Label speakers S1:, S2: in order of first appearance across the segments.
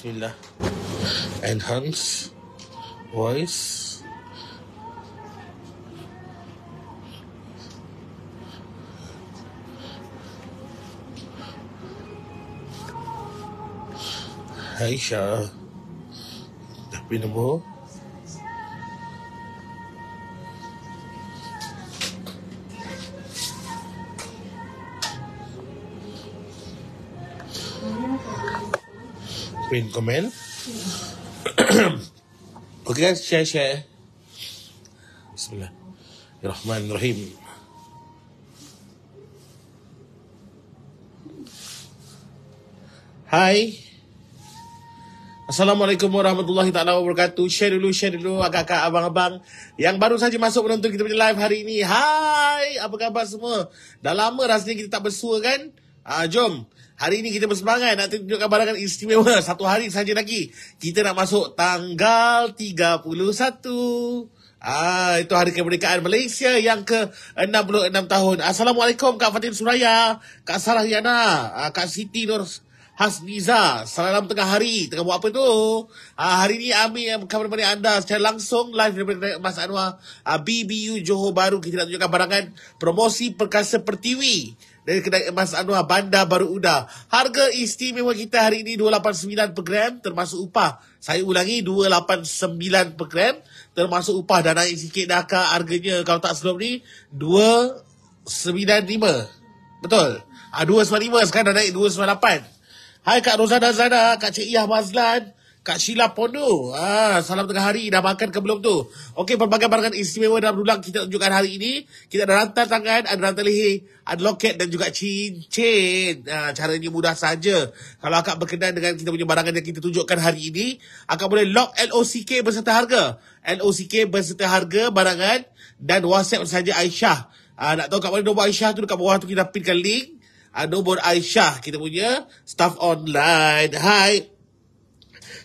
S1: Bismillah. Enhance voice. Aisha. Pinabo. pin komen. okay guys, share share. Bismillahirrahmanirrahim. Hai. Assalamualaikum warahmatullahi taala wabarakatuh. Share dulu, share dulu agak-agak abang-abang yang baru saja masuk menonton kita punya live hari ini. Hai, apa khabar semua? Dah lama rasanya kita tak bersua kan? Ah, jom. Hari ini kita bersemangat nak tunjukkan barangan istimewa satu hari saja lagi. Kita nak masuk tanggal 31. Ah, itu hari kemerdekaan Malaysia yang ke-66 tahun. Assalamualaikum Kak Fatin Suraya, Kak Sarah Yana, ah, Kak Siti Nur Hasniza. Salam tengah hari. Tengah buat apa tu? Ah, hari ini Amir yang kabar dari anda secara langsung live daripada Mas Anwar ah, BBU Johor Baru. Kita nak tunjukkan barangan promosi perkasa pertiwi dari kedai emas Anwar Bandar Baru Uda. Harga istimewa kita hari ini 289 per gram termasuk upah. Saya ulangi 289 per gram termasuk upah dan naik sikit dah ke harganya kalau tak sebelum ni 295. Betul. Ah ha, 295 sekarang dah naik 298. Hai Kak Rosa Nazana, Kak Cik Iyah Mazlan. Kak Sheila Pondo. Ah, salam tengah hari. Dah makan ke belum tu? Okey, pelbagai barangan istimewa dalam dulang kita tunjukkan hari ini. Kita ada rantai tangan, ada rantai leher, ada loket dan juga cincin. Ah, caranya mudah saja. Kalau akak berkenan dengan kita punya barangan yang kita tunjukkan hari ini, akak boleh lock LOCK berserta harga. LOCK berserta harga barangan dan WhatsApp saja Aisyah. Ah, nak tahu kat mana nombor Aisyah tu? Dekat bawah tu kita pinkan link. Ah, nombor Aisyah kita punya staff online. Hai.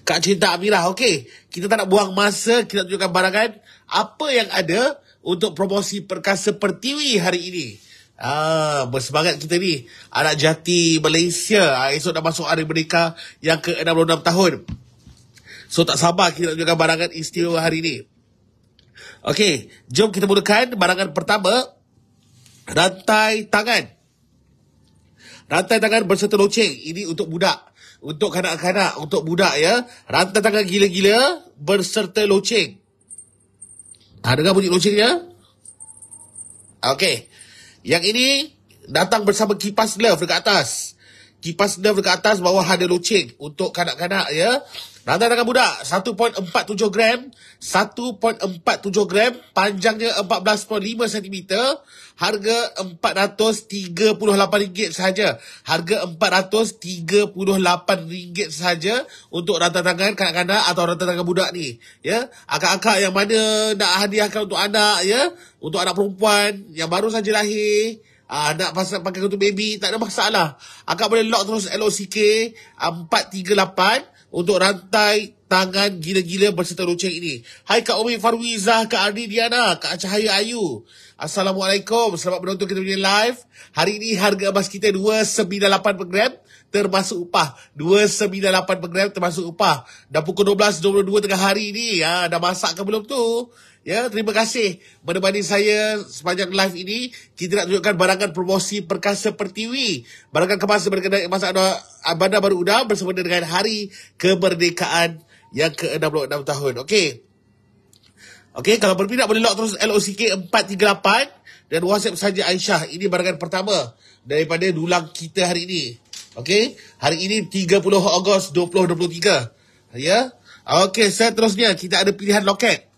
S1: Kak Cinta Amirah. Okey, kita tak nak buang masa. Kita tunjukkan barangan apa yang ada untuk promosi Perkasa Pertiwi hari ini. Ah, bersemangat kita ni. Anak jati Malaysia. Ah, esok dah masuk hari mereka yang ke-66 tahun. So tak sabar kita nak tunjukkan barangan istimewa hari ini. Okey, jom kita mulakan barangan pertama. Rantai tangan. Rantai tangan berserta loceng. Ini untuk budak untuk kanak-kanak, untuk budak ya. Rantai tangan gila-gila berserta loceng. Ha, dengar bunyi loceng ya. Okey. Yang ini datang bersama kipas love dekat atas. Kipas love dekat atas bawah ada loceng untuk kanak-kanak ya. Rantai tangan budak 1.47 gram 1.47 gram Panjangnya 14.5 cm Harga RM438 sahaja Harga RM438 sahaja Untuk rantai tangan kanak-kanak Atau rantai tangan budak ni Ya Akak-akak yang mana Nak hadiahkan untuk anak ya Untuk anak perempuan Yang baru saja lahir Ah, nak pasang pakai kutu baby, tak ada masalah. Akak boleh lock terus LOCK 438 ah, untuk rantai tangan gila-gila berserta lucing ini. Hai Kak Umi Farwiza, Kak Ardi Diana, Kak Cahaya Ayu. Assalamualaikum, selamat menonton kita punya live. Hari ini harga emas kita 298 per gram termasuk upah. 298 per gram termasuk upah. Dah pukul 12.22 tengah hari ini. Ha, dah masak ke belum tu? Ya, terima kasih berbanding saya sepanjang live ini kita nak tunjukkan barangan promosi perkasa pertiwi. Barangan kemasa berkenaan masa ada bandar baru udah bersama dengan hari kemerdekaan yang ke-66 tahun. Okey. Okey, kalau berminat boleh log terus LOCK 438 dan WhatsApp saja Aisyah. Ini barangan pertama daripada dulang kita hari ini. Okey, hari ini 30 Ogos 2023. Ya. Okey, seterusnya kita ada pilihan loket.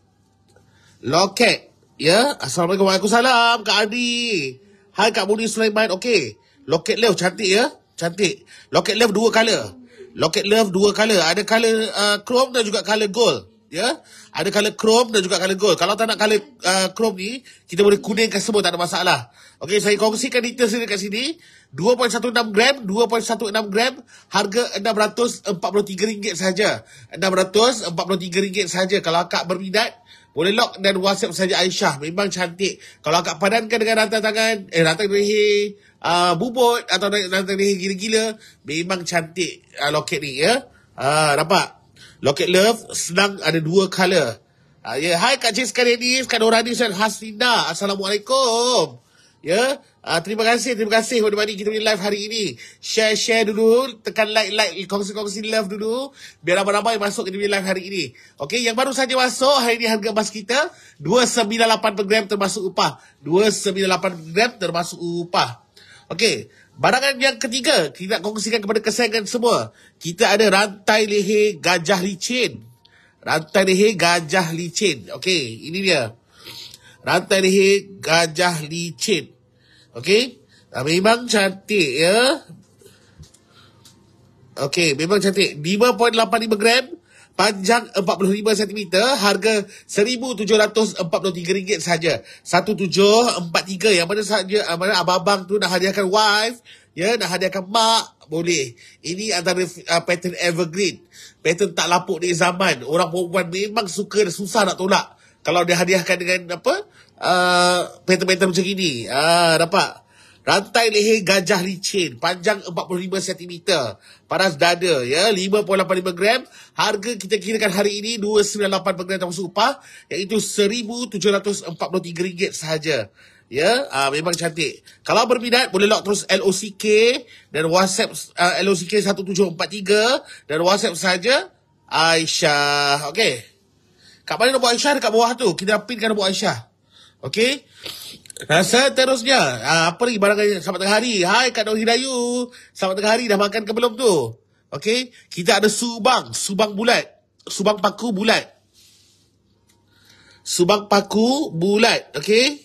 S1: Loket. Ya, Assalamualaikum. Waalaikumsalam, Kak Adi. Hai, Kak Budi Sulaiman. Okey. Loket Love, cantik ya. Cantik. Loket Love, dua colour. Loket Love, dua colour. Ada colour uh, chrome dan juga colour gold. Ya. Ada colour chrome dan juga colour gold. Kalau tak nak colour uh, chrome ni, kita boleh kuningkan semua. Tak ada masalah. Okey, saya kongsikan detail sini dekat sini. 2.16 gram, 2.16 gram, harga RM643 saja. RM643 saja. Kalau akak berminat, boleh lock dan whatsapp saja Aisyah. Memang cantik. Kalau akak padankan dengan rantai tangan, eh rantai leher uh, bubut atau rantai leher gila-gila, memang cantik uh, loket ni ya. Uh, nampak? Loket love, senang ada dua colour. Uh, yeah. hai Kak Cik sekali ni, sekarang orang ni saya Assalamualaikum. Ya, yeah. Uh, terima kasih, terima kasih kepada mari kita punya live hari ini. Share, share dulu. Tekan like, like. Kongsi, kongsi love dulu. Biar ramai-ramai yang masuk kita punya live hari ini. Okey, yang baru saja masuk, hari ini harga emas kita. 298 per gram termasuk upah. 298 per gram termasuk upah. Okey, barangan yang ketiga, kita nak kongsikan kepada kesayangan semua. Kita ada rantai leher gajah licin. Rantai leher gajah licin. Okey, ini dia. Rantai leher gajah licin. Okey? Ha, ah, memang cantik ya. Okey, memang cantik. 5.85 gram. Panjang 45 cm, harga RM1,743 saja. 1743 yang mana saja, mana abang-abang tu nak hadiahkan wife, ya, nak hadiahkan mak, boleh. Ini antara uh, pattern evergreen. Pattern tak lapuk ni zaman. Orang perempuan memang suka, susah nak tolak. Kalau dia hadiahkan dengan apa, uh, Ah, pattern-pattern macam ini, Uh, ah, dapat. Rantai leher gajah licin. Panjang 45 cm. paras dada. ya 5.85 gram. Harga kita kirakan hari ini 2.98 per gram termasuk upah. Iaitu RM1,743 sahaja. Ya, uh, memang cantik. Kalau berminat boleh log terus LOCK dan WhatsApp uh, LOCK 1743 dan WhatsApp saja Aisyah. Okey. Kat mana nombor Aisyah dekat bawah tu? Kita pinkan nombor Aisyah. Okey. Dan ah, seterusnya, ah, apa lagi barang selamat tengah hari? Hai Kak Dong Hidayu, selamat tengah hari dah makan ke belum tu? Okey, kita ada subang, subang bulat. Subang paku bulat. Subang paku bulat, okey.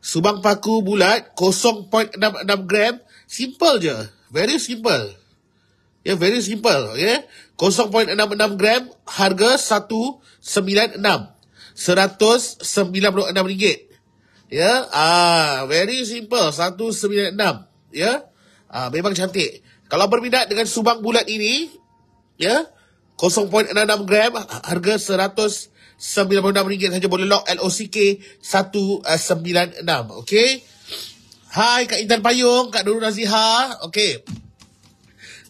S1: Subang paku bulat 0.66 gram, simple je. Very simple. Ya, yeah, very simple, okey. 0.66 gram harga 196 rm ringgit. Ya, ah very simple 196. Ya. Ah memang cantik. Kalau berminat dengan subang bulat ini, ya, 0.66 gram harga RM196 saja boleh lock LOCK 196. Okey. Hai Kak Intan Payung, Kak Nurul Naziha. Okey.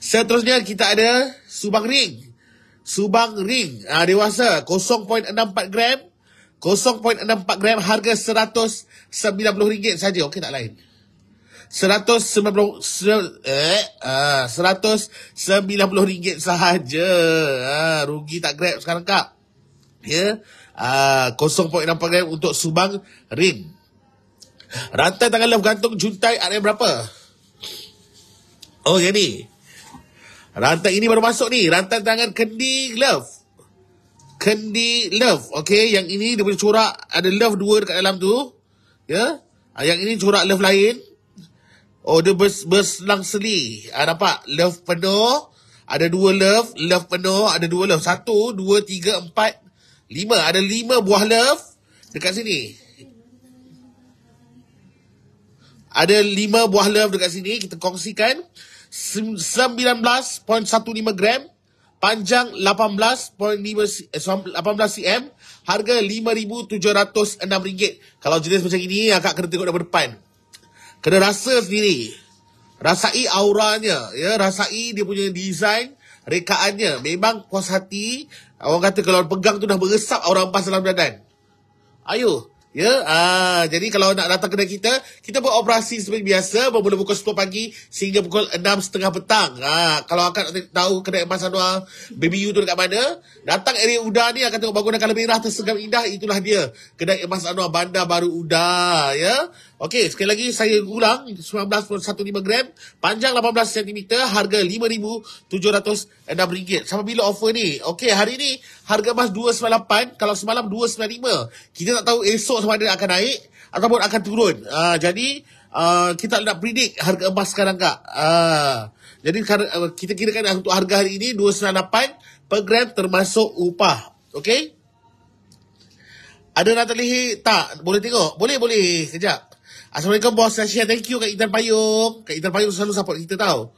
S1: Seterusnya kita ada subang ring. Subang ring ah, dewasa 0.64 gram 0.64 gram harga RM190 saja. Okey tak lain? 190 eh ah 190 sahaja. Ah rugi tak grab sekarang kak. Ya. Yeah? Ah 0.64 gram untuk subang ring. Rantai tangan love gantung juntai ada berapa? Oh jadi. Rantai ini baru masuk ni, rantai tangan kendi love. Candy Love. Okey, yang ini dia punya corak ada love dua dekat dalam tu. Ya. Yeah? Yang ini corak love lain. Oh, dia bers berselang seli. Ha, nampak? Love penuh. Ada dua love. Love penuh. Ada dua love. Satu, dua, tiga, empat, lima. Ada lima buah love dekat sini. Ada lima buah love dekat sini. Kita kongsikan. 19.15 gram panjang 18.5 18 cm harga 5706 ringgit kalau jenis macam ini akak kena tengok daripada depan kena rasa sendiri rasai auranya ya rasai dia punya design rekaannya memang puas hati orang kata kalau pegang tu dah meresap aura emas dalam badan ayo Ya, ah, jadi kalau nak datang kedai kita, kita beroperasi seperti biasa bermula pukul 10 pagi sehingga pukul 6.30 petang. Ha, kalau akan tahu kedai Emas Anwar, Baby You tu dekat mana, datang area Uda ni akan tengok bangunan kalau merah tersegam indah, itulah dia. Kedai Emas Anwar, Bandar Baru Uda, ya. Okey, sekali lagi saya ulang 19.15 gram, panjang 18 cm, harga RM5,706. Sampai bila offer ni? Okey, hari ni harga emas 298, kalau semalam 295. Kita tak tahu esok sama ada akan naik ataupun akan turun. Uh, jadi uh, kita nak predict harga emas sekarang tak? Uh, ah, jadi kita kira kirakan untuk harga hari ini 298 per gram termasuk upah. Okey? Ada nak terlihat tak? Boleh tengok? Boleh, boleh. Sekejap. Assalamualaikum bos Nasihat thank you Kak Intan Payung Kak Intan Payung selalu support kita tau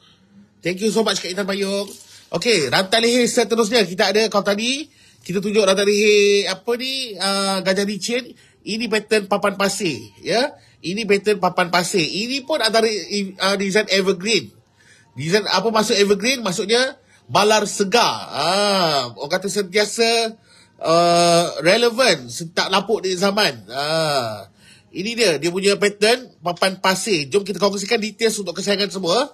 S1: Thank you so much Kak Intan Payung Okay Rantai leher seterusnya Kita ada kau tadi Kita tunjuk rantai leher Apa ni uh, Gajah licin Ini pattern papan pasir Ya yeah? Ini pattern papan pasir Ini pun antara uh, Design evergreen Design apa masuk evergreen Maksudnya Balar segar ah, Orang kata sentiasa uh, Relevant Tak lapuk di zaman ah. Ini dia, dia punya pattern papan pasir. Jom kita kongsikan details untuk kesayangan semua.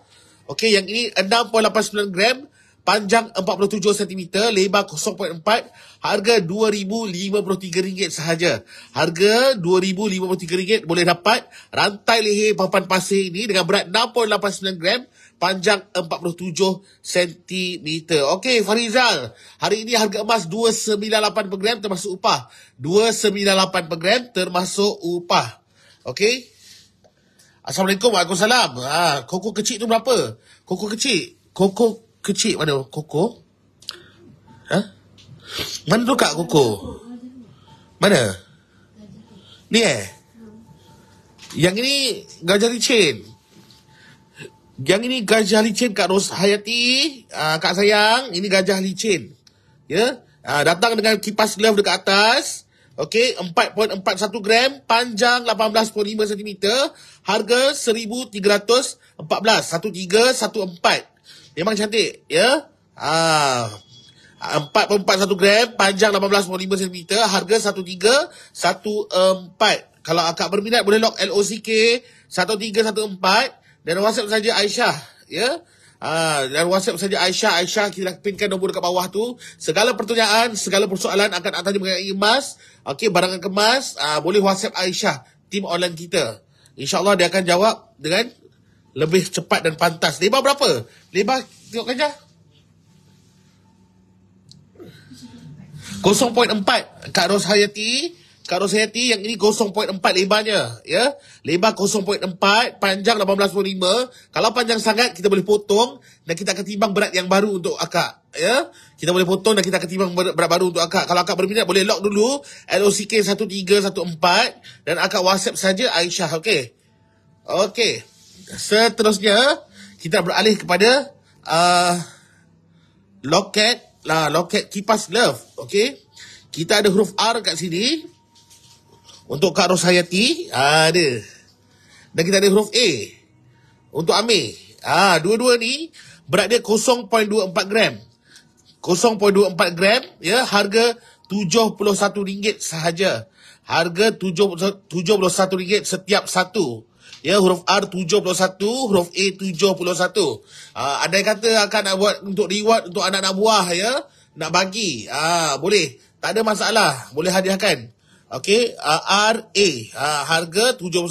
S1: Okey, yang ini 6.89 gram, panjang 47 cm, lebar 0.4, harga RM2,053 sahaja. Harga RM2,053 boleh dapat rantai leher papan pasir ini dengan berat 6.89 gram, panjang 47 cm. Okey, Farizal, hari ini harga emas 298 per gram termasuk upah. 298 per gram termasuk upah. Okey. Assalamualaikum, Waalaikumsalam. Ha, koko kecil tu berapa? Koko kecil? Koko kecil mana? Koko? Ha? Mana tu kak koko? Mana? Ni eh? Yang ini gajah licin. Yang ini gajah licin Kak Ros Hayati. Uh, Kak sayang, ini gajah licin. Ya. Yeah? Uh, datang dengan kipas glove dekat atas. Okey, 4.41 gram, panjang 18.5 cm, harga 1314, 1314. Memang cantik, ya. Yeah? Ah. 4.41 gram, panjang 18.5 cm, harga 1314. Kalau akak berminat boleh log LOCK 1314 dan WhatsApp saja Aisyah ya ha, dan WhatsApp saja Aisyah Aisyah kita pinkan nombor dekat bawah tu segala pertanyaan segala persoalan akan akan mengenai emas okey barangan kemas ha, boleh WhatsApp Aisyah tim online kita insyaallah dia akan jawab dengan lebih cepat dan pantas lebar berapa lebar tengok kerja 0.4 Kak Ros Hayati Kak Rosyati yang ini 0.4 lebarnya ya lebar 0.4 panjang 18.5 kalau panjang sangat kita boleh potong dan kita akan timbang berat yang baru untuk akak ya kita boleh potong dan kita akan timbang berat baru untuk akak kalau akak berminat boleh lock dulu LOCK 1314 dan akak WhatsApp saja Aisyah okey okey seterusnya kita beralih kepada uh, loket lah loket kipas love okey kita ada huruf R kat sini untuk Kak Rosayati, ah, ada. Dan kita ada huruf A. Untuk Amir. Ah, dua-dua ni berat dia 0.24 gram. 0.24 gram, ya, harga RM71 sahaja. Harga RM71 setiap satu. Ya, huruf R 71, huruf A 71. Uh, yang kata akan nak buat untuk reward untuk anak-anak buah, ya. Nak bagi. Uh, boleh. Tak ada masalah. Boleh hadiahkan. Okey, uh, RA, uh, ha, harga 71.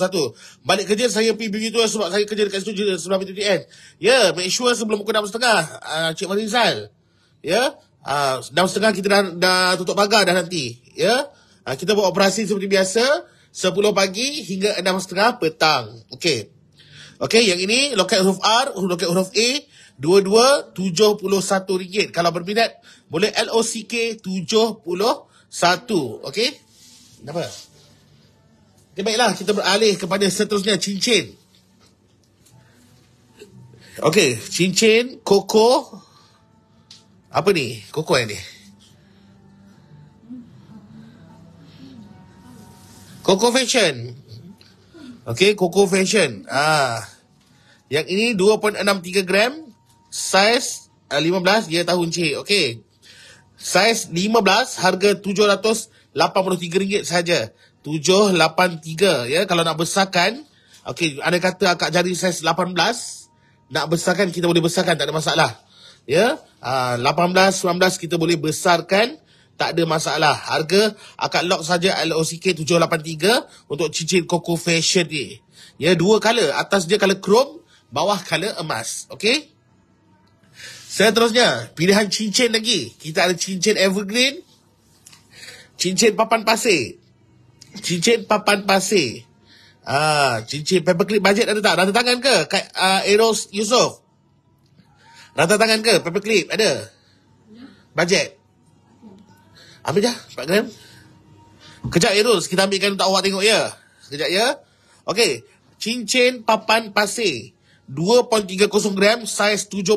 S1: Balik kerja saya pergi begitu tu sebab saya kerja dekat situ je sebelum PTN. Ya, yeah, make sure sebelum pukul 6.30, uh, ah, Cik Marizal. Ya, yeah? setengah kita dah, dah tutup pagar dah nanti. Ya, yeah? uh, kita buat operasi seperti biasa, 10 pagi hingga 6.30 petang. Okay, okay. yang ini loket huruf R, loket huruf A, RM2271. Kalau berminat, boleh LOCK71. okay. Kenapa? Okay, baiklah, kita beralih kepada seterusnya cincin. Okey, cincin, koko. Apa ni? Koko yang ni? Koko Fashion. Okey, Koko Fashion. Ah. Yang ini 2.63 gram, saiz 15, ah, dia tahun C. Okey. Saiz 15, harga 700 RM83 saja. 783 ya kalau nak besarkan. Okey, ada kata akak jari saiz 18 nak besarkan kita boleh besarkan tak ada masalah. Ya, uh, 18 19 kita boleh besarkan tak ada masalah. Harga akak lock saja LOCK 783 untuk cincin Coco Fashion ni. Ya, dua color. Atas dia color chrome, bawah color emas. Okey? Seterusnya, pilihan cincin lagi. Kita ada cincin evergreen, cincin papan pasir. Cincin papan pasir. Ah, cincin paperclip bajet ada tak? Rata tangan ke? Kak uh, ah, Eros Yusof. Rata tangan ke? Paperclip ada? Bajet. Ambil dah, 4 gram. Kejap Eros, kita ambilkan untuk awak tengok ya. Kejap ya. Okey, cincin papan pasir. 2.30 gram, saiz 17.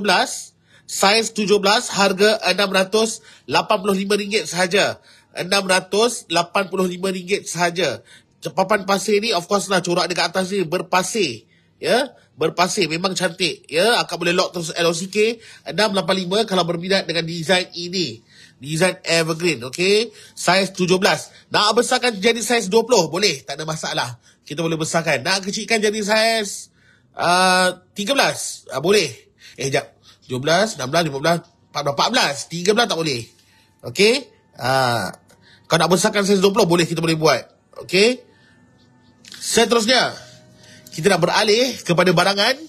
S1: Saiz 17, harga RM685 sahaja rm ringgit sahaja. Papan pasir ni of course lah corak dekat atas ni berpasir. Ya, berpasir memang cantik. Ya, akak boleh lock terus LOCK 685 kalau berminat dengan design ini. Design Evergreen, okay? Saiz 17. Nak besarkan jadi saiz 20? Boleh, tak ada masalah. Kita boleh besarkan. Nak kecilkan jadi saiz uh, 13? Uh, ah, boleh. Eh, sekejap. 17, 16, 15, 14, 14. 13 tak boleh. Okay? Ha. Kau nak besarkan saiz 20 boleh kita boleh buat. Okey. Seterusnya kita nak beralih kepada barangan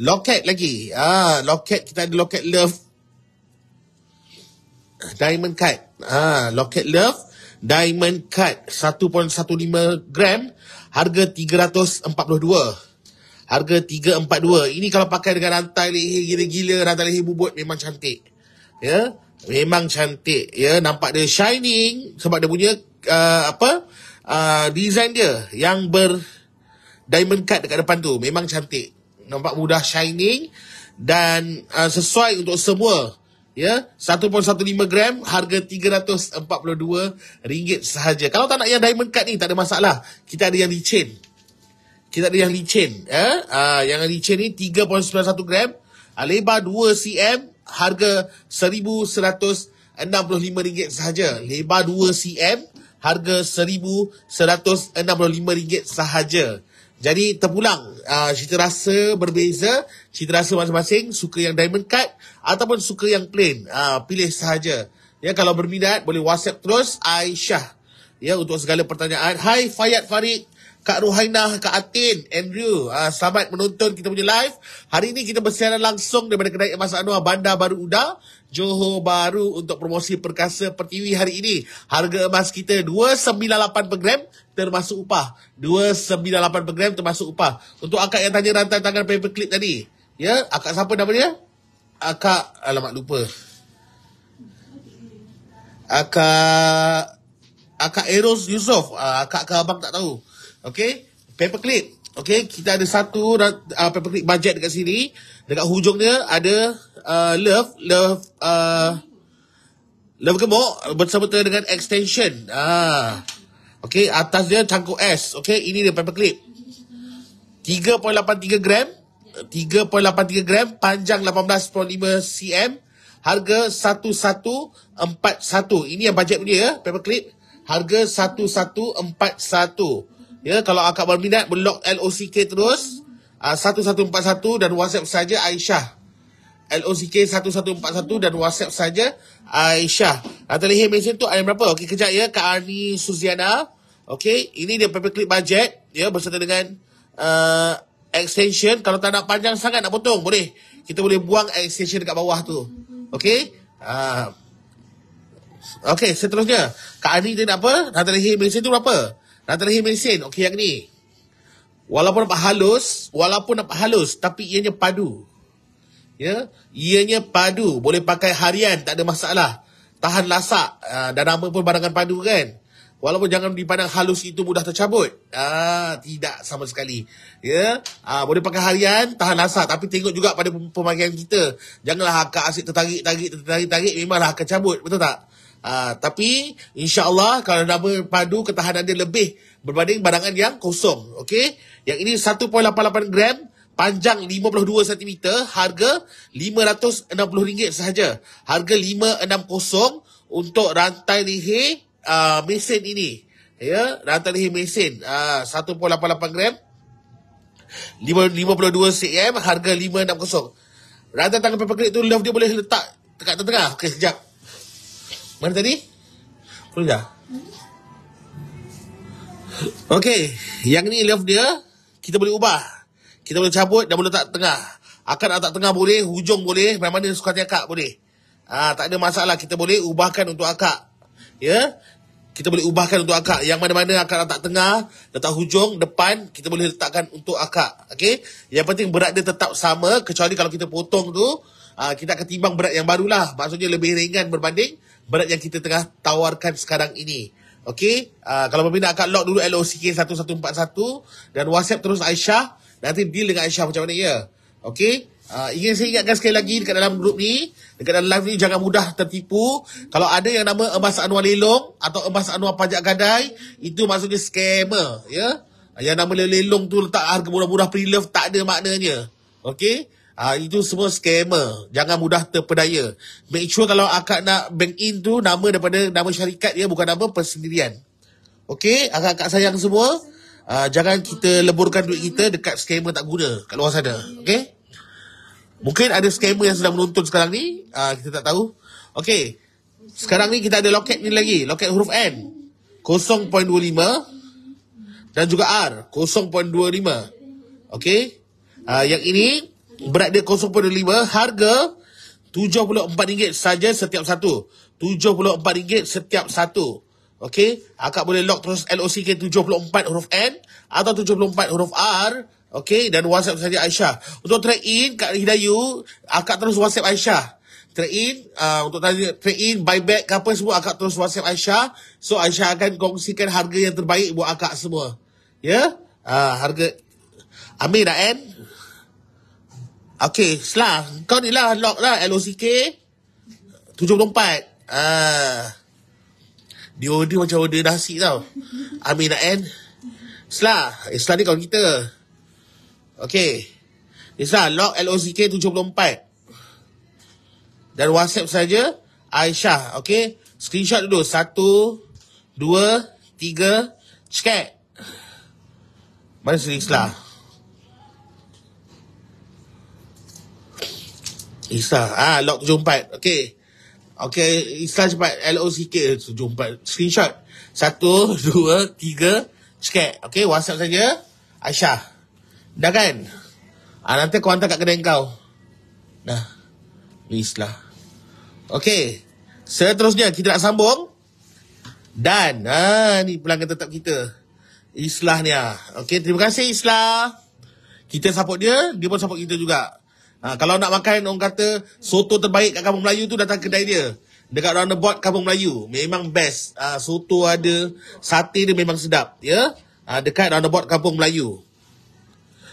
S1: loket lagi. Ha, loket kita ada loket love diamond cut. Ha, loket love diamond cut 1.15 gram harga 342. Harga 342. Ini kalau pakai dengan rantai leher gila-gila, rantai leher bubut memang cantik. Ya. Yeah? Memang cantik ya nampak dia shining sebab dia punya uh, apa uh, design dia yang ber diamond cut dekat depan tu memang cantik nampak mudah shining dan uh, sesuai untuk semua ya 1.15 gram harga 342 ringgit sahaja kalau tak nak yang diamond cut ni tak ada masalah kita ada yang di chain kita ada yang di chain ya eh? uh, yang di chain ni 3.91 gram uh, lebar 2 cm harga RM1,165 sahaja. Lebar 2cm, harga RM1,165 sahaja. Jadi terpulang, uh, cita rasa berbeza, cita rasa masing-masing, suka yang diamond cut ataupun suka yang plain, uh, pilih sahaja. Ya, kalau berminat, boleh WhatsApp terus Aisyah ya, untuk segala pertanyaan. Hai Fayad Farid, Kak Ruhainah, Kak Atin, Andrew, uh, selamat menonton kita punya live. Hari ini kita bersiaran langsung daripada Kedai Emas Anwar, Bandar Baru Uda, Johor Baru untuk promosi perkasa pertiwi hari ini. Harga emas kita 298 per gram termasuk upah. 298 per gram termasuk upah. Untuk akak yang tanya rantai tangan paperclip tadi, ya, akak siapa nama dia? Akak, alamak lupa. Akak, akak Eros Yusof, ah, akak ke abang tak tahu. Okay? Paperclip. Okay? Kita ada satu uh, paperclip budget dekat sini. Dekat hujung dia ada uh, love. Love. Uh, love gemuk bersama dengan extension. Ah. Okay? Atas dia cangkuk S. Okay? Ini dia paperclip. 3.83 gram. 3.83 gram panjang 18.5 cm harga 1141 ini yang bajet dia ya paper clip harga 1141 Ya, kalau akak berminat blok LOCK terus uh, ah, 1141 dan WhatsApp saja Aisyah. LOCK 1141 dan WhatsApp saja Aisyah. Atau leher mesin tu ada berapa? Okey, kejap ya. Kak Arni Suziana. Okey, ini dia paperclip budget. Ya, berserta dengan uh, extension. Kalau tak nak panjang sangat, nak potong. Boleh. Kita boleh buang extension dekat bawah tu. Okey. Uh, okey, seterusnya. Kak Arni dia nak apa? Atau leher mesin tu berapa? Berapa? Dan terakhir mesin. Okey yang ni. Walaupun nampak halus. Walaupun nampak halus. Tapi ianya padu. Ya. Ianya padu. Boleh pakai harian. Tak ada masalah. Tahan lasak. Aa, ah, dan nama pun barangan padu kan. Walaupun jangan dipandang halus itu mudah tercabut. Ah, tidak sama sekali. Ya. Ah boleh pakai harian. Tahan lasak. Tapi tengok juga pada pemakaian kita. Janganlah akak asyik tertarik-tarik. Tertarik-tarik. Memanglah akan cabut. Betul tak? Ah, tapi insyaallah kalau nama berpadu ketahanan dia lebih berbanding barangan yang kosong okay? yang ini 1.88 gram panjang 52 cm harga RM560 sahaja harga 560 untuk rantai leher uh, mesin ini ya yeah, rantai leher mesin uh, ah, 1.88 gram 52 cm harga 560 rantai tangan paperclip tu love dia boleh letak dekat tengah okay? sekejap mana tadi? Kuliah. Okay, yang ni love dia kita boleh ubah. Kita boleh cabut dan boleh letak tengah. Akan letak tengah boleh, hujung boleh, mana mana suka hati akak boleh. Ah, tak ada masalah kita boleh ubahkan untuk akak. Ya? Kita boleh ubahkan untuk akak. Yang mana-mana akan letak tengah, letak hujung, depan, kita boleh letakkan untuk akak. okay? Yang penting berat dia tetap sama, kecuali kalau kita potong tu, ha, kita akan timbang berat yang barulah. Maksudnya lebih ringan berbanding berat yang kita tengah tawarkan sekarang ini. Okey, uh, kalau peminat akan lock dulu LOCK 1141 dan WhatsApp terus Aisyah. Nanti deal dengan Aisyah macam mana ya. Okey, uh, ingin saya ingatkan sekali lagi dekat dalam grup ni, dekat dalam live ni jangan mudah tertipu. Kalau ada yang nama Emas Anwar Lelong atau Emas Anwar Pajak Gadai, itu maksudnya scammer. Ya, yang nama Lelong tu letak harga murah-murah pre-love tak ada maknanya. Okey, Ah uh, itu semua scammer. Jangan mudah terpedaya. Make sure kalau akak nak bank in tu nama daripada nama syarikat dia bukan nama persendirian. Okey, akak-akak sayang semua. Uh, jangan kita leburkan duit kita dekat scammer tak guna kat luar sana. Okey? Mungkin ada scammer yang sedang menonton sekarang ni. Uh, kita tak tahu. Okey. Sekarang ni kita ada loket ni lagi. Loket huruf N. 0.25. Dan juga R. 0.25. Okey? Uh, yang ini... Berat dia 0.5 Harga RM74 saja setiap satu RM74 setiap satu Okey Akak boleh lock terus LOCK 74 huruf N Atau 74 huruf R Okey Dan WhatsApp saja Aisyah Untuk trade in Kak Hidayu Akak terus WhatsApp Aisyah trade in uh, Untuk tanya trade in Buy back ke apa semua Akak terus WhatsApp Aisyah So Aisyah akan kongsikan harga yang terbaik Buat akak semua Ya yeah? uh, Harga Amin dah N Okay, selah. Kau ni lah, lock lah, L O C LOCK. 74. Uh, dia order macam order nasi tau. Amin nak end. Selah. Eh, selah ni kawan kita. Okay. Eh, selah, lock LOCK 74. Dan WhatsApp saja Aisyah. Okay. Screenshot dulu. Satu, dua, tiga, check, Mana sini selah? Hmm. Isa. Ah, log 74. Okay. Okay, Isa cepat LO sikit. 74. Screenshot. Satu, dua, tiga. Sikit. Okay, WhatsApp saja. Aisyah. Dah kan? Ah, nanti kau hantar kat kedai kau. Dah. Islah. Okay. Seterusnya, kita nak sambung. Dan, ah, ni pelanggan tetap kita. Islah ni ah. Okay, terima kasih Islah. Kita support dia, dia pun support kita juga. Ha, kalau nak makan, orang kata soto terbaik kat kampung Melayu tu datang kedai dia. Dekat roundabout kampung Melayu. Memang best. Ha, soto ada, sate dia memang sedap. Ya? Ha, dekat roundabout kampung Melayu.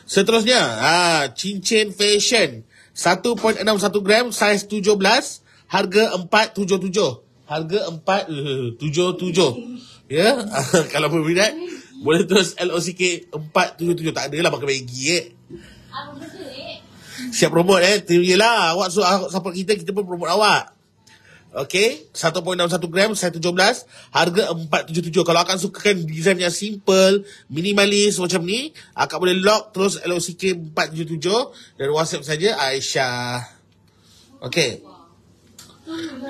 S1: Seterusnya, ha, cincin fashion. 1.61 gram, saiz 17, harga 477. Harga 477. Ya? kalau berminat, boleh terus LOCK 477. Tak adalah makan Maggi, eh? Siap promote eh. Terimalah. Awak so, support kita, kita pun promote awak. Okay. 1.61 gram, saya 117. Harga 477. Kalau akak sukakan design yang simple, minimalis macam ni, akak boleh lock terus LOCK 477 dan WhatsApp saja Aisyah. Okay.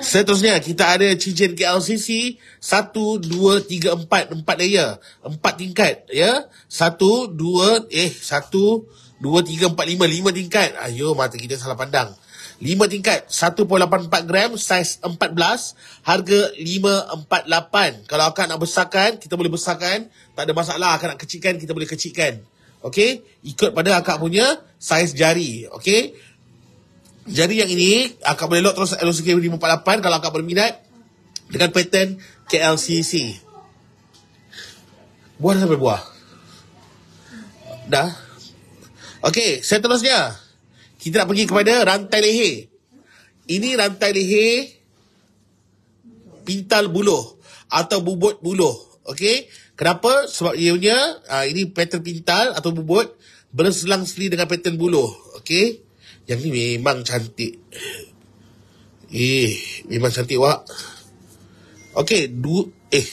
S1: Seterusnya kita ada cincin KLCC 1 2 3 4 4 layer, empat tingkat ya. 1 2 eh 1 Dua tiga empat lima lima tingkat. Ayo, mata kita salah pandang. lima tingkat, 1.84 gram, saiz 14, harga 548. Kalau akak nak besarkan, kita boleh besarkan. Tak ada masalah, akak nak kecilkan, kita boleh kecilkan. Okey, ikut pada akak punya saiz jari. Okey, jari yang ini, akak boleh lock terus LOCK 548 kalau akak berminat dengan pattern KLCC. Buah sampai buah? Dah? Okey, seterusnya. Kita nak pergi kepada rantai leher. Ini rantai leher pintal buluh atau bubut buluh. Okey, kenapa? Sebab ianya uh, ini pattern pintal atau bubut berselang seli dengan pattern buluh. Okey, yang ni memang cantik. Eh, memang cantik wak. Okey, du eh.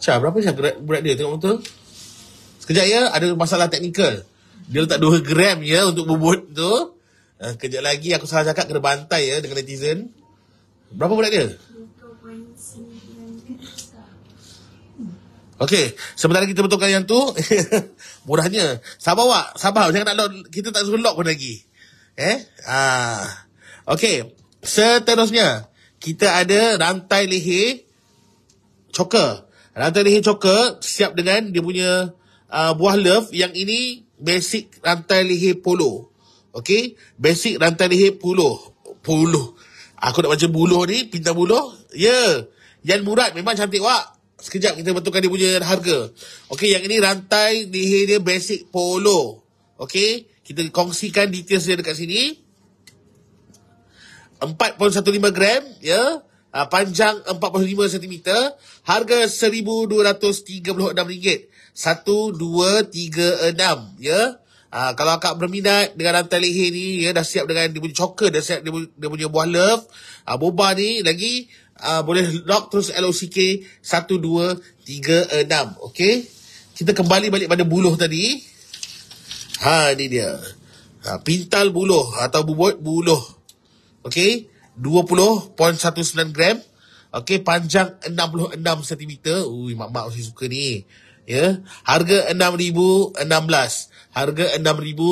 S1: Cak, berapa cak berat, berat dia tengok motor? Kejap ya, ada masalah teknikal. Dia letak 2 gram ya untuk bubut tu. Uh, eh, kejap lagi aku salah cakap kena bantai ya dengan netizen. Berapa berat dia? Okey, sementara kita betulkan yang tu, murahnya. Sabar wak, sabar. Jangan nak lock. kita tak suruh lock pun lagi. Eh? Ah. Okey, seterusnya, kita ada rantai leher choker. Rantai leher choker siap dengan dia punya Uh, buah love yang ini basic rantai leher polo. okay? basic rantai leher polo. Polo. Aku nak baca buluh ni, pintar buluh. Ya. Yeah. Yang murat memang cantik wak. Sekejap kita betulkan dia punya harga. okay? yang ini rantai leher dia basic polo. okay? kita kongsikan details dia dekat sini. 4.15 gram, ya. Yeah. Uh, panjang 45 cm harga RM1236 satu, dua, tiga, enam. Ya. Ha, kalau akak berminat dengan rantai leher ni, ya, dah siap dengan dia punya choker, dah siap dia, dia punya buah love. Ha, boba ni lagi ha, boleh lock terus LOCK. Satu, dua, tiga, enam. okay. Kita kembali balik pada buluh tadi. Ha, ini dia. Ha, pintal buluh atau bubut buluh. Okey. 20.19 gram. okay. panjang 66 cm. Ui, mak-mak masih suka ni ya harga enam enam ribu belas, harga enam enam ribu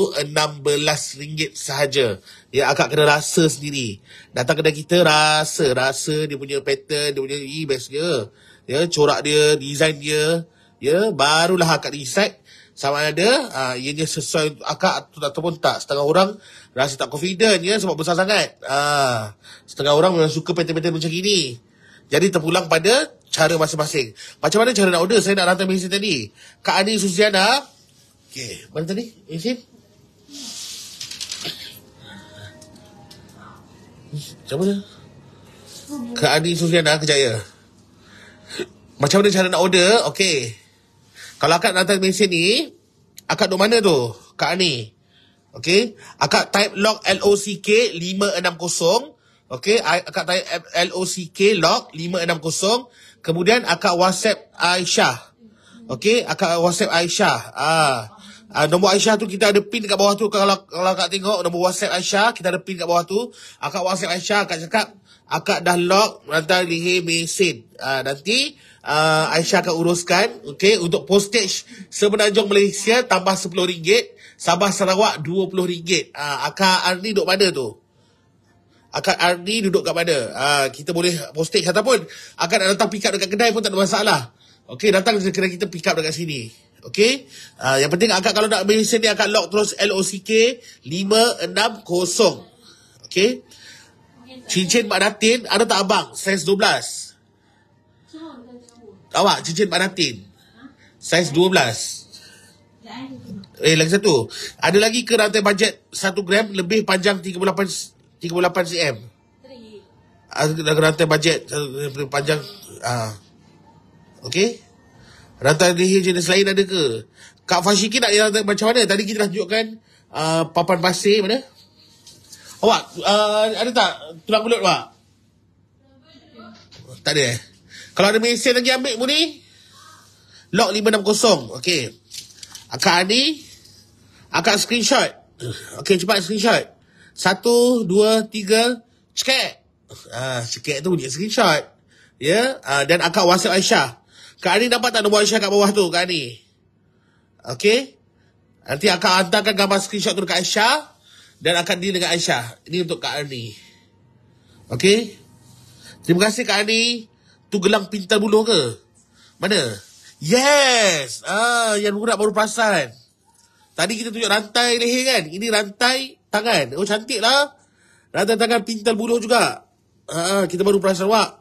S1: belas ringgit sahaja ya akak kena rasa sendiri datang kedai kita rasa rasa dia punya pattern dia punya e best dia ya corak dia design dia ya barulah akak decide sama ada ha, ianya sesuai untuk akak ataupun tak setengah orang rasa tak confident ya sebab besar sangat ha, setengah orang memang suka pattern-pattern macam ini. jadi terpulang pada cara masing-masing. Macam mana cara nak order? Saya nak datang mesin tadi. Kak Ani Susiana. Okey. Mana tadi? isi. Macam mana? Kak Ani Susiana, kejaya. Macam mana cara nak order? Okey. Kalau akak nak datang mesin ni, akak duduk mana tu? Kak Ani. Okey. Akak type log L-O-C-K 560. Okey, akak C K log 560. Kemudian akak WhatsApp Aisyah. Okey, akak WhatsApp Aisyah. Ah. Uh, nombor Aisyah tu kita ada pin dekat bawah tu kalau kalau kat tengok nombor WhatsApp Aisyah kita ada pin dekat bawah tu akak WhatsApp Aisyah akak cakap akak dah log ah, nanti lihi mesin uh, ah, nanti uh, Aisyah akan uruskan okey untuk postage semenanjung Malaysia tambah RM10 Sabah Sarawak RM20 uh, akak Arni dok mana tu Akad Ardi duduk kat mana? Uh, kita boleh postage ataupun akad nak datang pick up dekat kedai pun tak ada masalah. Okey, datang ke kedai kita pick up dekat sini. Okey. Uh, yang penting akad kalau nak beli sini akad lock terus lock O C K 560. Okey. Cincin Mak Datin ada tak abang? Size 12. Awak cincin Mak Datin. Size 12. Eh, lagi satu. Ada lagi ke rantai bajet 1 gram lebih panjang 38 38 cm. 3. Ada rata bajet panjang. Ah. Okey. Rantai leher jenis lain ada ke? Kak Fashiki nak yang macam mana? Tadi kita dah tunjukkan uh, papan pasir mana? Awak, uh, ada tak tulang bulut awak? Tak ada eh? Kalau ada mesin lagi ambil pun ni? Lock 560. Okey. Akak Adi. Akak screenshot. Okey, cepat screenshot. Satu, dua, tiga, cekek. Ah, cekek tu dia screenshot. Ya, yeah? uh, dan akak WhatsApp Aisyah. Kak Ani dapat tak nombor Aisyah kat bawah tu, Kak Ani? Okay? Nanti akak hantarkan gambar screenshot tu dekat Aisyah. Dan akan deal dengan Aisyah. Ini untuk Kak Ani. Okay? Terima kasih Kak Ani. Tu gelang pintar buluh ke? Mana? Yes! Ah, yang murah baru perasan. Tadi kita tunjuk rantai leher kan? Ini rantai tangan. Oh, cantiklah, Rantai tangan pintar buluh juga. Ha, kita baru perasan awak.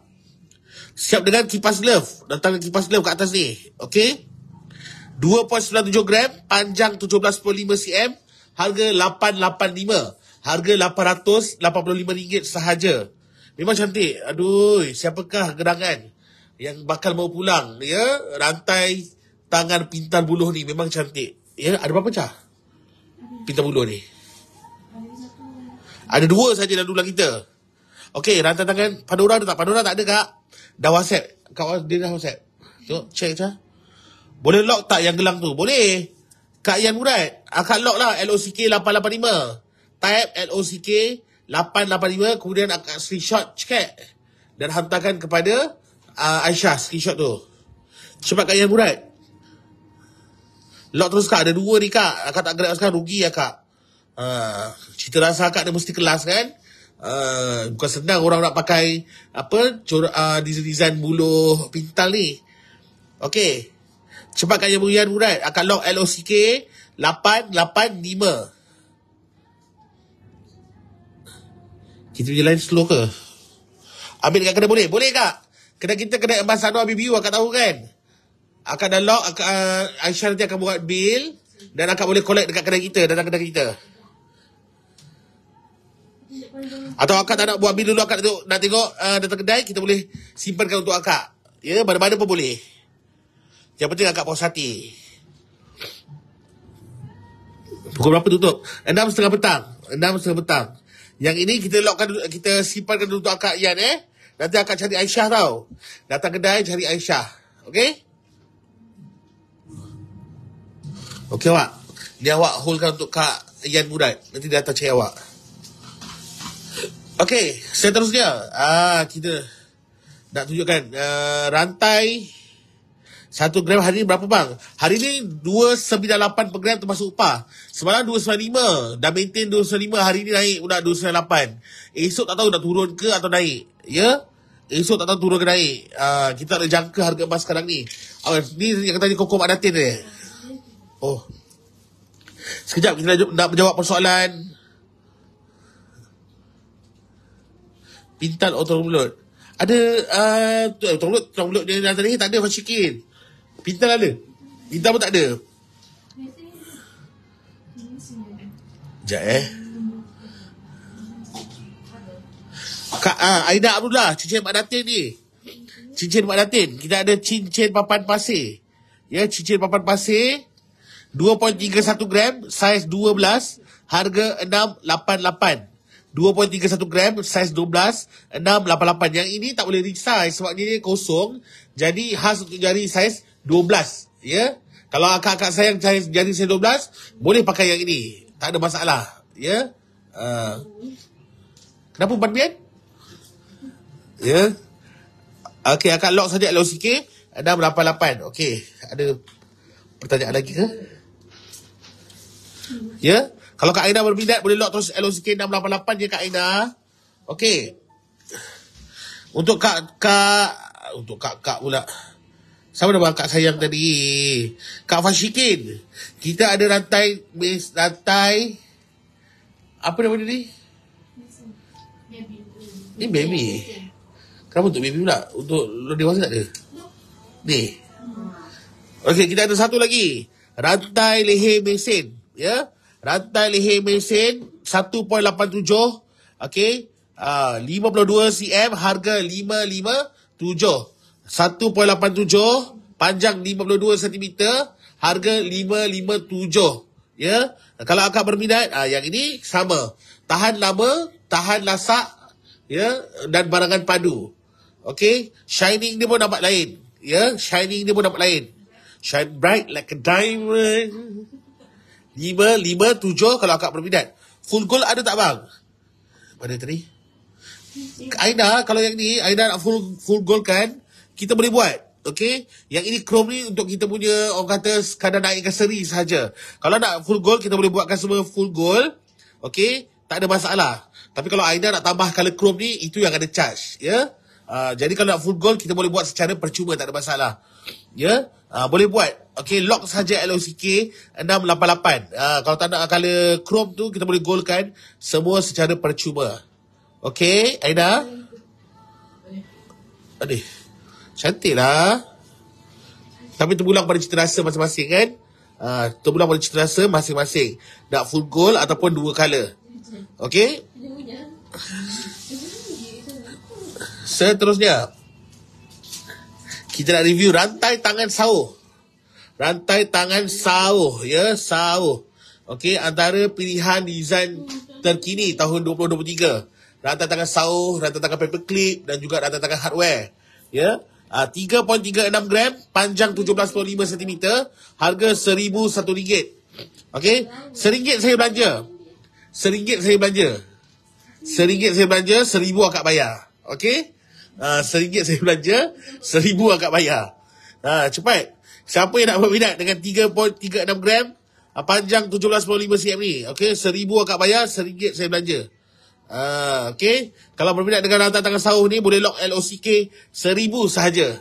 S1: Siap dengan kipas love. Datang kipas love kat atas ni. Okay? 2.97 gram, panjang 17.5 cm, harga 885. Harga rm ringgit sahaja. Memang cantik. Aduh, siapakah gerangan yang bakal mau pulang? Ya, rantai tangan pintar buluh ni memang cantik. Ya, ada berapa pecah? Pintar buluh ni. Ada dua saja dalam dulang kita. Okey, rantai tangan. Pada ada tak? Pada tak ada, Kak. Dah WhatsApp. Kak, dia dah WhatsApp. Tengok, check je. Boleh lock tak yang gelang tu? Boleh. Kak Ian Murad. Akak ah, lock lah. LOCK 885. Type LOCK 885. Kemudian akak screenshot cek. Dan hantarkan kepada uh, Aisyah screenshot tu. Cepat Kak Ian Murad. Lock terus kak. Ada dua ni kak. Akak tak grab sekarang. Rugi ya kak. Uh, ah, cerita rasa akak ni mesti kelas kan. Uh, bukan senang orang nak pakai apa cor, uh, ah, design, buluh pintal ni. Okay. Cepat kaya murian murad. Akak lock LOCK 885. Kita punya lain slow ke? Ambil dekat kedai boleh? Boleh kak? Kedai kita kedai Ambassador Habibiu akak tahu kan? Akak dah lock akak, uh, Aisyah nanti akan buat bil Dan akak boleh collect dekat kedai kita datang kedai kita Atau akak tak nak buat bil dulu Akak tu nak tengok uh, datang kedai Kita boleh simpankan untuk akak Ya, mana-mana pun boleh Yang penting akak puas hati Pukul berapa tutup? 6.30 petang 6.30 petang Yang ini kita lockkan Kita simpankan untuk akak Ian eh Nanti akak cari Aisyah tau Datang kedai cari Aisyah Okay? Okey awak. dia awak holdkan untuk Kak Yan Budai. Nanti dia datang cari awak. Okey, saya terus dia. Ah, kita nak tunjukkan uh, rantai satu gram hari ni berapa bang? Hari ni 298 per gram termasuk upah. Semalam 295. Dah maintain 295. Hari ni naik pula 298. Esok tak tahu nak turun ke atau naik. Ya? Yeah? Esok tak tahu turun ke naik. Uh, kita ada jangka harga emas sekarang ni. Awak, ni yang kata ni kokoh Mak Datin ni. Oh. Sekejap kita nak, menjawab persoalan. Pintal otor mulut. Ada uh, otor mulut, otor mulut dia tadi tak ada fasikin. Pintal ada. Pintal pun tak ada. Sekejap eh. Kak uh, ah, Aida Abdullah, cincin Mak Datin ni. Cincin Mak Datin. Kita ada cincin papan pasir. Ya, cincin papan pasir. 2.31 gram, saiz 12, harga 688. 2.31 gram, saiz 12, 688. Yang ini tak boleh resize sebab dia kosong. Jadi khas untuk jari saiz 12. Ya? Kalau akak-akak yang saiz jari saiz 12, boleh pakai yang ini. Tak ada masalah. Ya? Uh, kenapa Ban Bian? Ya? Okey, akak lock saja, lock 688. Okey, ada pertanyaan lagi ke? Hmm. Ya. Kalau Kak Aina berminat boleh log terus LOCK 688 je Kak Aina. okay. Untuk Kak Kak untuk Kak Kak pula. Sama dengan Kak Sayang tadi. Kak Fashikin. Kita ada rantai rantai apa nama dia ni? Baby. Ini baby. Kenapa untuk baby pula? Untuk lo dewasa tak ada? Ni. Okay, kita ada satu lagi. Rantai leher mesin ya. Rantai leher mesin 1.87. Okay. Uh, 52 cm harga 557. 1.87 panjang 52 cm harga 557. Ya. Kalau akak berminat, uh, yang ini sama. Tahan lama, tahan lasak, ya, dan barangan padu. Okay. Shining dia pun dapat lain. Ya. Shining dia pun dapat lain. Shine bright like a diamond. Lima, lima, tujuh kalau akak berbidat. Full goal ada tak bang? Pada tadi. Aida, kalau yang ni, Aida nak full, full goal kan, kita boleh buat. Okay? Yang ini chrome ni untuk kita punya, orang kata sekadar naikkan seri saja. Kalau nak full goal, kita boleh buatkan semua full goal. Okay? Tak ada masalah. Tapi kalau Aida nak tambah color chrome ni, itu yang ada charge. Ya? Yeah? Uh, jadi kalau nak full goal, kita boleh buat secara percuma, tak ada masalah. Ya, yeah? uh, boleh buat. Okey, lock saja LOCK 688. Ah uh, kalau tak nak color chrome tu kita boleh golkan semua secara percuma. Okey, Aida. Adik. Cantiklah. Tapi terpulang pada cita rasa masing-masing kan? Ah, uh, terpulang pada cita rasa masing-masing. Nak full gold ataupun dua color. Okey? Seterusnya kita nak review rantai tangan sawo. Rantai tangan sawo, ya, sawo. Okey, antara pilihan design terkini tahun 2023. Rantai tangan sawo, rantai tangan paper clip dan juga rantai tangan hardware. Ya. Uh, ah, 3.36 gram, panjang 17.5 cm, harga RM1,001. Okey, seringgit saya belanja. Seringgit saya belanja. Seringgit saya belanja, seribu akak bayar. Okey? Ah, seringgit saya belanja, seribu agak bayar. Ha, cepat. Siapa yang nak berminat dengan 3.36 gram, ah, panjang 17.5 cm ni. Okey, seribu agak bayar, seringgit saya belanja. Ha, Okey, kalau berminat dengan rantai tangan sawah ni, boleh lock LOCK seribu sahaja.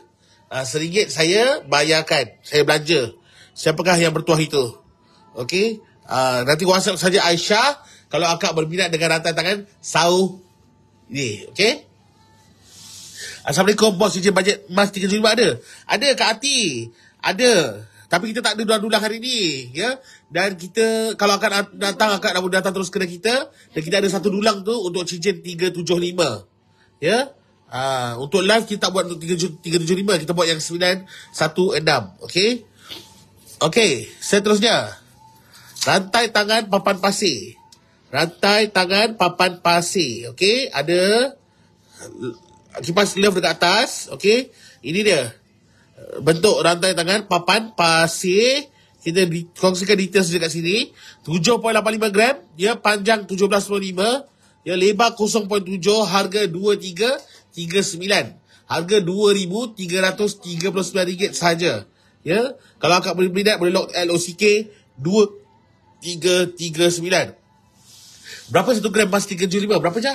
S1: Ha, seringgit saya bayarkan, saya belanja. Siapakah yang bertuah itu? Okey, ha, nanti WhatsApp saja Aisyah kalau akak berminat dengan rantai tangan sawah ni. Okey? Assalamualaikum bos cincin bajet emas 3 juta ada. Ada kat hati. Ada. Tapi kita tak ada dua-dua hari ni, ya. Dan kita kalau akan datang akan datang, datang terus kena kita dan kita ada satu dulang tu untuk cincin 375. Ya. Ha, untuk live kita tak buat untuk 375, kita buat yang 916, okey? Okey, seterusnya. Rantai tangan papan pasir. Rantai tangan papan pasir, okey? Ada kipas lift dekat atas okay? ini dia bentuk rantai tangan papan pasir kita di, kongsikan detail saja kat sini 7.85 gram ya panjang 17.5 ya lebar 0.7 harga 2339 harga 2339 ringgit saja ya kalau akak boleh beli dah boleh lock LOCK 2 339. Berapa satu gram emas 3.5? Berapa jah?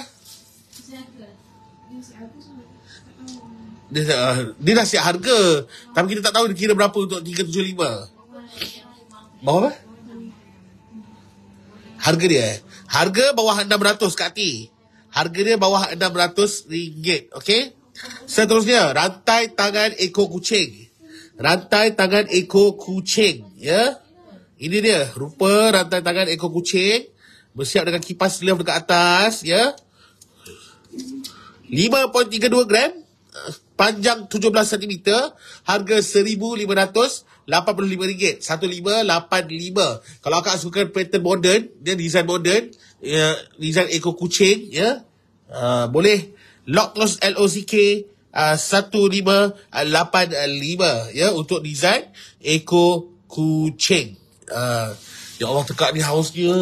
S1: dia, uh, dia dah siap harga Tapi kita tak tahu dia kira berapa untuk 375 Bawa apa? Harga dia eh Harga bawah 600 Kak T Harga dia bawah 600 ringgit Okay Seterusnya Rantai tangan ekor kucing Rantai tangan ekor kucing Ya yeah? Ini dia Rupa rantai tangan ekor kucing Bersiap dengan kipas lift dekat atas Ya yeah? 5.32 gram panjang 17 cm harga RM1,585 RM1,585 kalau akak suka pattern modern dia design modern ya, uh, design ekor kucing ya uh, boleh lock close LOCK uh, 1,585 ya untuk design eco kucing uh, ya Allah tekak ni haus dia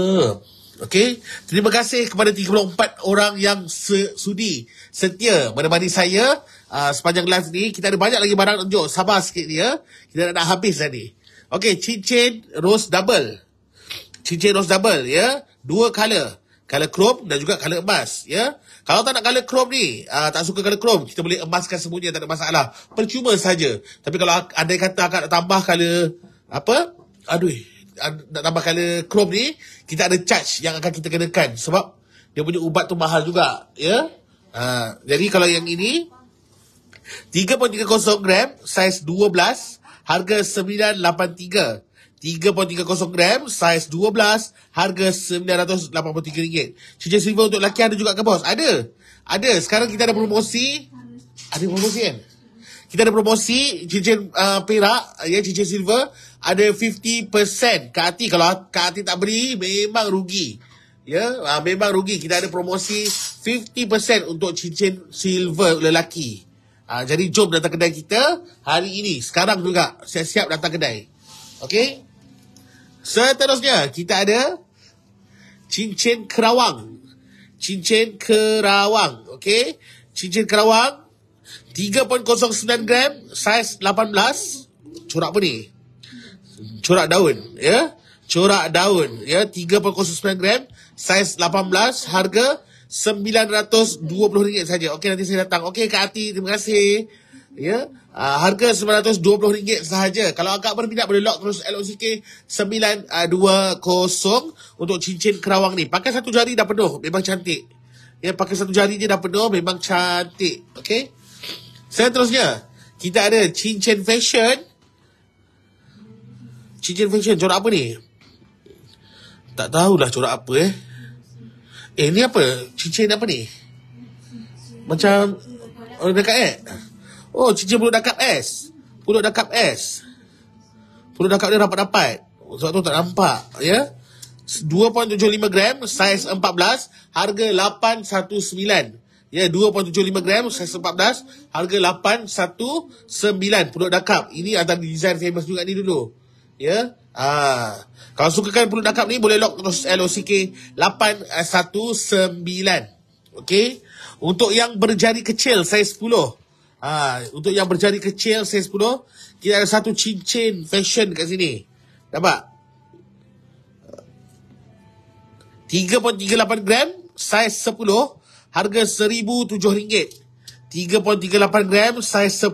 S1: Okey, terima kasih kepada 34 orang yang sudi setia menemani saya uh, sepanjang live ni. Kita ada banyak lagi barang tunjuk. Sabar sikit ya Kita nak habis dah ni. Okey, cincin rose double. Cincin rose double ya. Dua color. Color chrome dan juga color emas ya. Kalau tak nak color chrome ni, uh, tak suka color chrome, kita boleh emaskan semuanya tak ada masalah. Percuma saja. Tapi kalau ada kata akan tambah color apa? Aduh nak tambah color chrome ni, kita ada charge yang akan kita kenakan sebab dia punya ubat tu mahal juga, ya. Yeah? Ha, uh, jadi kalau yang ini 3.30 gram saiz 12 harga 983. 3.30 gram saiz 12 harga 983 ringgit. Cincin silver untuk lelaki ada juga ke bos? Ada. Ada. Sekarang kita ada promosi. Ada promosi kan? Eh? kita ada promosi cincin uh, perak ya yeah, cincin silver ada 50% Kak Ati kalau ha, Kak Ati tak beri memang rugi ya yeah? Ha, uh, memang rugi kita ada promosi 50% untuk cincin silver lelaki uh, jadi jom datang kedai kita hari ini sekarang juga saya siap datang kedai Okay seterusnya kita ada cincin kerawang cincin kerawang Okay cincin kerawang 3.09 gram saiz 18 corak apa ni corak daun ya corak daun ya yeah? 3.09 gram saiz 18 harga RM920 saja. Okey nanti saya datang. Okey Kak Ati, terima kasih. Ya. Yeah? Uh, harga RM920 sahaja. Kalau agak berminat boleh lock terus LOCK 920 untuk cincin kerawang ni. Pakai satu jari dah penuh. Memang cantik. Ya, pakai satu jari je dah penuh. Memang cantik. Okay. Seterusnya, kita ada cincin fashion. Cincin fashion, corak apa ni? Tak tahulah corak apa eh. Eh, ni apa? Cincin apa ni? Macam, orang dekat eh? Oh, cincin bulu dakap S. Bulu dakap S. Bulu dakap dia rapat-rapat. Sebab tu tak nampak, ya? 2.75 gram, saiz 14, harga 819. Ya, 2.75 gram, size 14. Harga 819 Pulut dakap. Ini antara design famous juga ni dulu. Ya. Ah. Kalau sukakan pulut dakap ni, boleh lock terus LOCK 819. Okey. Untuk yang berjari kecil, size 10. Ah, untuk yang berjari kecil, size 10. Kita ada satu cincin fashion kat sini. Nampak? 3.38 gram, size 10 harga RM1,007. 3.38 gram, saiz 10,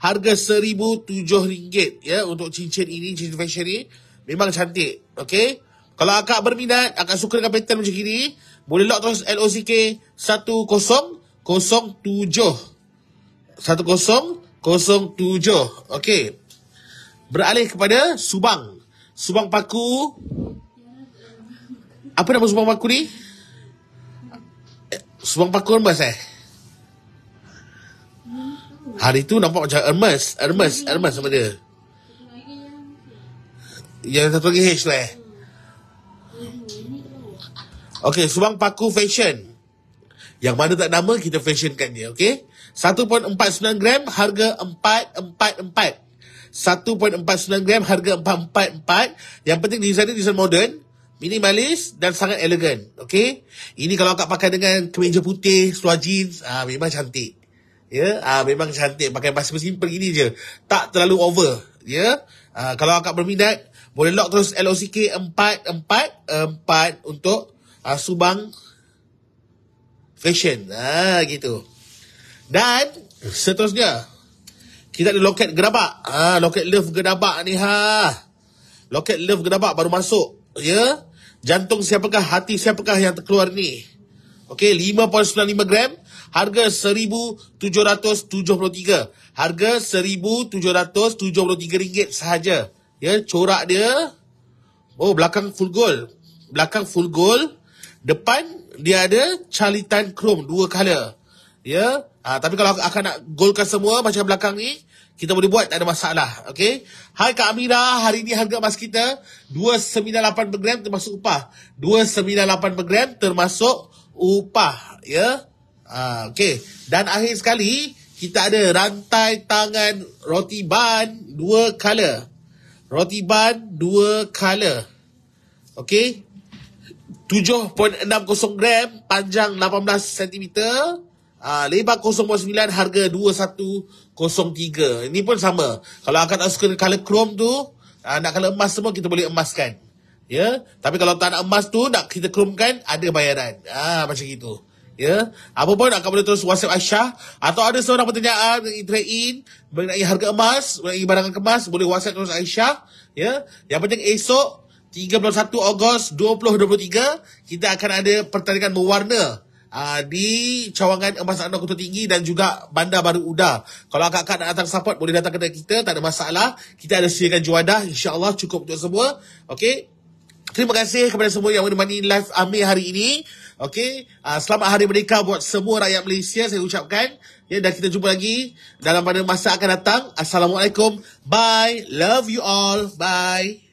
S1: harga RM1,007. Ya, untuk cincin ini, cincin fashion ini, memang cantik. okay Kalau akak berminat, akak suka dengan pattern macam ini, boleh lock terus LOCK 1007. 1007. 07. Okey. Beralih kepada Subang. Subang Paku. Apa nama Subang Paku ni? Semua pakai Hermes eh? Hari tu nampak macam Hermes. Hermes. Hermes sama dia. Yang satu lagi H lah eh. Okay, Subang Paku Fashion. Yang mana tak nama, kita fashionkan dia, okay? 1.49 gram, harga 444. 1.49 gram, harga 444. Yang penting, design dia design moden. Minimalis dan sangat elegan. Okay? Ini kalau akak pakai dengan kemeja putih, seluar jeans, ah, memang cantik. Ya, yeah? ah, memang cantik. Pakai basuh simple ini je. Tak terlalu over. Ya, yeah? ah, kalau akak berminat, boleh lock terus LOCK 444 untuk ah, Subang Fashion. Ah, gitu. Dan seterusnya, kita ada loket gedabak. Ah, loket love gedabak ni ha. Loket love gedabak baru masuk. Ya, yeah? jantung siapakah, hati siapakah yang terkeluar ni. Okey, 5.95 gram, harga 1,773. Harga 1,773 ringgit sahaja. Ya, corak dia, oh belakang full gold. Belakang full gold, depan dia ada calitan chrome, dua colour. Ya, ha, tapi kalau akan nak goldkan semua macam belakang ni, kita boleh buat tak ada masalah. Okey. Hai Kak Amira, hari ini harga emas kita 298 per gram termasuk upah. 298 per gram termasuk upah, ya. Yeah? Ah, okey. Dan akhir sekali, kita ada rantai tangan roti ban dua color. Roti ban dua color. Okey. 7.60 gram, panjang 18 cm. Ha, Lebar 009 harga 2103. Ini pun sama. Kalau akan tak suka color chrome tu, aa, ha, nak color emas semua kita boleh emaskan. Ya, yeah? tapi kalau tak nak emas tu nak kita chromekan ada bayaran. Ah macam gitu. Ya. Yeah? Apa pun akan boleh terus WhatsApp Aisyah atau ada seorang pertanyaan yang trade in harga emas, berkenaan barangan kemas boleh WhatsApp terus Aisyah, ya. Yeah? Yang penting esok 31 Ogos 2023 kita akan ada pertandingan berwarna uh, di cawangan Emas Anak Kota Tinggi dan juga Bandar Baru Uda. Kalau akak-akak nak datang support, boleh datang kepada kita. Tak ada masalah. Kita ada sediakan juadah. InsyaAllah cukup untuk semua. Okay? Terima kasih kepada semua yang menemani live Amir hari ini. Okay? Uh, ah, selamat Hari Merdeka buat semua rakyat Malaysia saya ucapkan. Ya, dan kita jumpa lagi dalam pada masa akan datang. Assalamualaikum. Bye. Love you all. Bye.